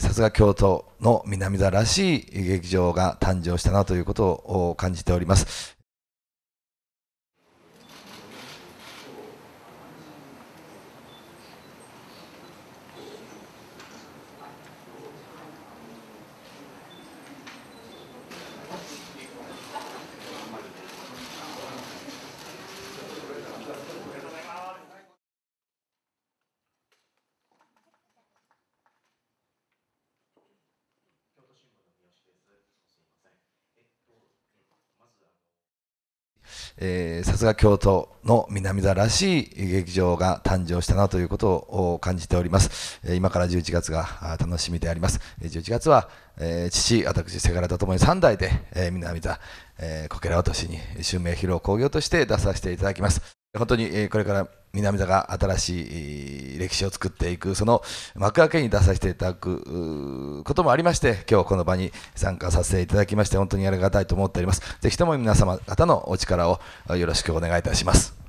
さすが京都の南座らしい劇場が誕生したなということを感じております。えさすが京都の南座らしい劇場が誕生したなということを感じております。今から11月が楽しみであります。11月は、えー、父、私、せがれとともに3代で、えー、南座、こけら落としに襲名披露興行として出させていただきます。本当にこれから南座が新しい歴史を作っていくその幕開けに出させていただくこともありまして今日この場に参加させていただきまして本当にありがたいと思っておりますぜひとも皆様方のお力をよろしくお願いいたします